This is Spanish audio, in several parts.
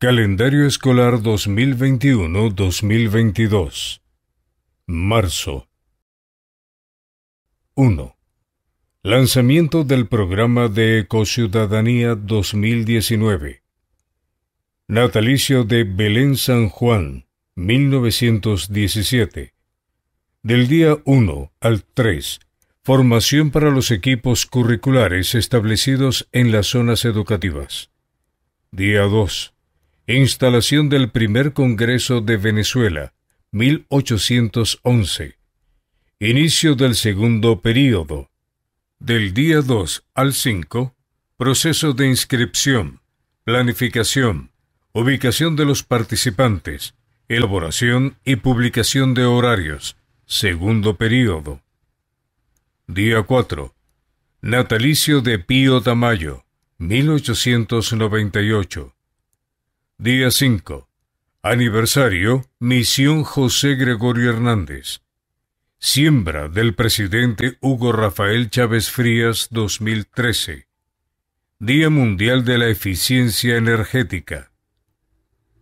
Calendario escolar 2021-2022. Marzo. 1. Lanzamiento del programa de Ecociudadanía 2019. Natalicio de Belén San Juan, 1917. Del día 1 al 3. Formación para los equipos curriculares establecidos en las zonas educativas. Día 2 Instalación del primer Congreso de Venezuela, 1811. Inicio del segundo período. Del día 2 al 5, proceso de inscripción, planificación, ubicación de los participantes, elaboración y publicación de horarios, segundo período. Día 4. Natalicio de Pío Tamayo, 1898. Día 5. Aniversario, Misión José Gregorio Hernández. Siembra del presidente Hugo Rafael Chávez Frías 2013. Día Mundial de la Eficiencia Energética.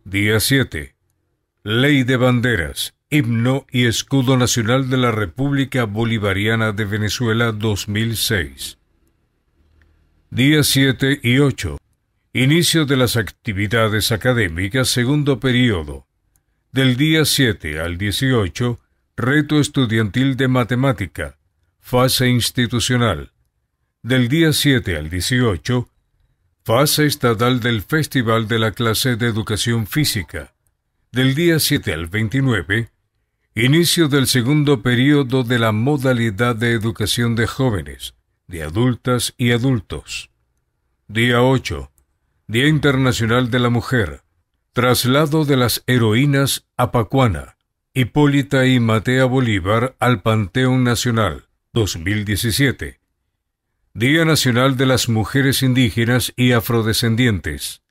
Día 7. Ley de Banderas, Himno y Escudo Nacional de la República Bolivariana de Venezuela 2006. Día 7 y 8. Inicio de las actividades académicas, segundo periodo. Del día 7 al 18, reto estudiantil de matemática, fase institucional. Del día 7 al 18, fase ESTADAL del Festival de la clase de educación física. Del día 7 al 29, inicio del segundo periodo de la modalidad de educación de jóvenes, de adultas y adultos. Día 8, Día Internacional de la Mujer. Traslado de las heroínas a Pacuana. Hipólita y Matea Bolívar al Panteón Nacional, 2017. Día Nacional de las Mujeres Indígenas y Afrodescendientes.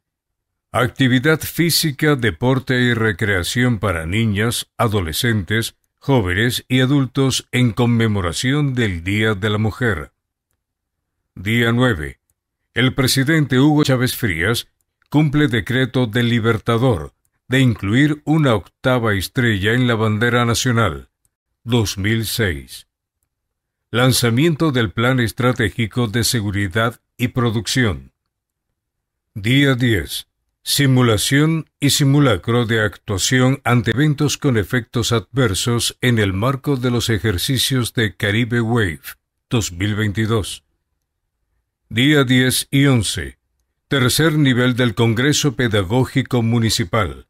Actividad física, deporte y recreación para niñas, adolescentes, jóvenes y adultos en conmemoración del Día de la Mujer. Día 9 el presidente Hugo Chávez Frías cumple decreto del Libertador de incluir una octava estrella en la bandera nacional. 2006. Lanzamiento del Plan Estratégico de Seguridad y Producción. Día 10. Simulación y simulacro de actuación ante eventos con efectos adversos en el marco de los ejercicios de Caribe Wave 2022 día 10 y 11, tercer nivel del Congreso Pedagógico Municipal.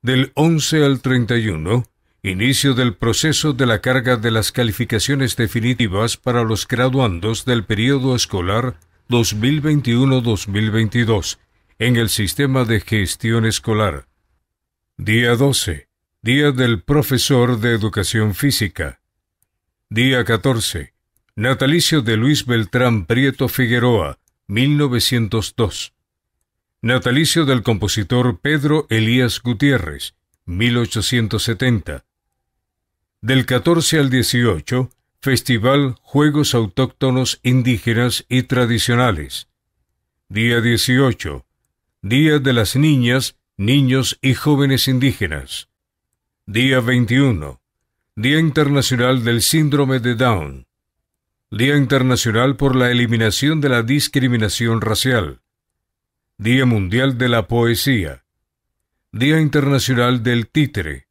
Del 11 al 31, inicio del proceso de la carga de las calificaciones definitivas para los graduandos del periodo escolar 2021-2022 en el sistema de gestión escolar. Día 12. Día del profesor de educación física. Día 14. Natalicio de Luis Beltrán Prieto Figueroa, 1902. Natalicio del compositor Pedro Elías Gutiérrez, 1870. Del 14 al 18, Festival Juegos Autóctonos Indígenas y Tradicionales. Día 18. Día de las Niñas, Niños y Jóvenes Indígenas. Día 21. Día Internacional del Síndrome de Down. Día Internacional por la Eliminación de la Discriminación Racial. Día Mundial de la Poesía. Día Internacional del Títere.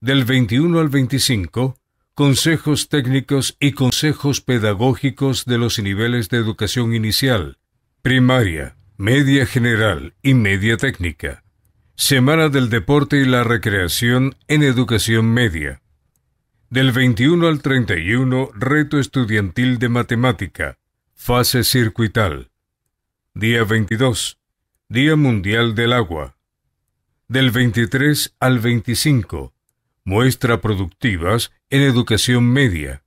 Del 21 al 25, consejos técnicos y consejos pedagógicos de los niveles de educación inicial, primaria, media general y media técnica. Semana del Deporte y la Recreación en Educación Media. Del 21 al 31, Reto Estudiantil de Matemática, fase circuital. Día 22, Día Mundial del Agua. Del 23 al 25, Muestra Productivas en Educación Media.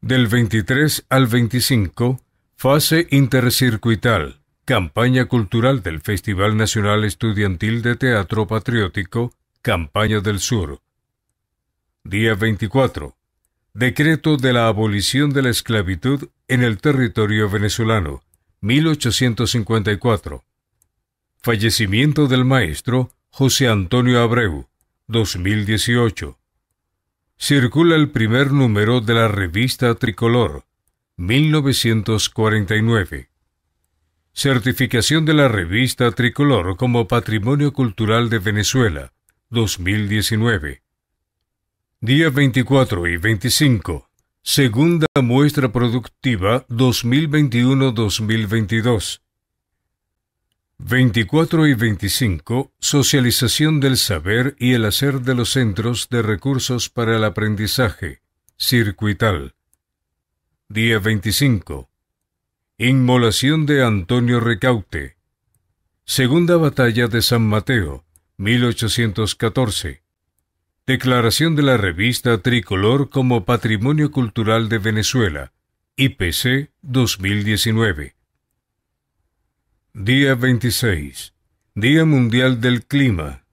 Del 23 al 25, Fase intercircuital, campaña cultural del Festival Nacional Estudiantil de Teatro Patriótico, Campaña del Sur, Día 24. Decreto de la abolición de la esclavitud en el territorio venezolano, 1854. Fallecimiento del maestro José Antonio Abreu, 2018. Circula el primer número de la revista Tricolor, 1949. Certificación de la revista Tricolor como Patrimonio Cultural de Venezuela, 2019. DÍA 24 y 25. Segunda muestra productiva 2021-2022. 24 y 25. Socialización del saber y el hacer de los centros de recursos para el aprendizaje. Circuital. Día 25. Inmolación de Antonio Recaute. Segunda batalla de San Mateo, 1814. Declaración de la revista Tricolor como Patrimonio Cultural de Venezuela, IPC 2019. Día 26. Día Mundial del Clima.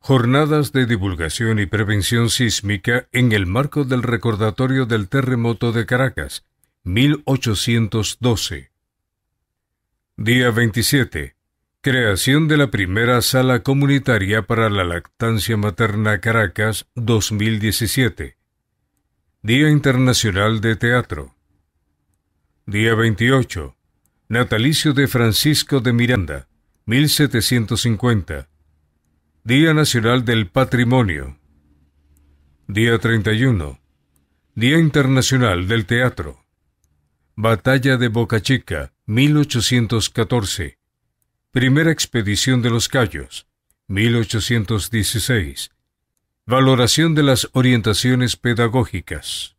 Jornadas de divulgación y prevención sísmica en el marco del recordatorio del terremoto de Caracas, 1812. Día 27. Creación de la primera sala comunitaria para la lactancia materna Caracas 2017. Día Internacional de Teatro. Día 28. Natalicio de Francisco de Miranda, 1750. Día Nacional del Patrimonio. Día 31. Día Internacional del Teatro. Batalla de Boca Chica, 1814. Primera expedición de los Cayos, 1816. Valoración de las orientaciones pedagógicas.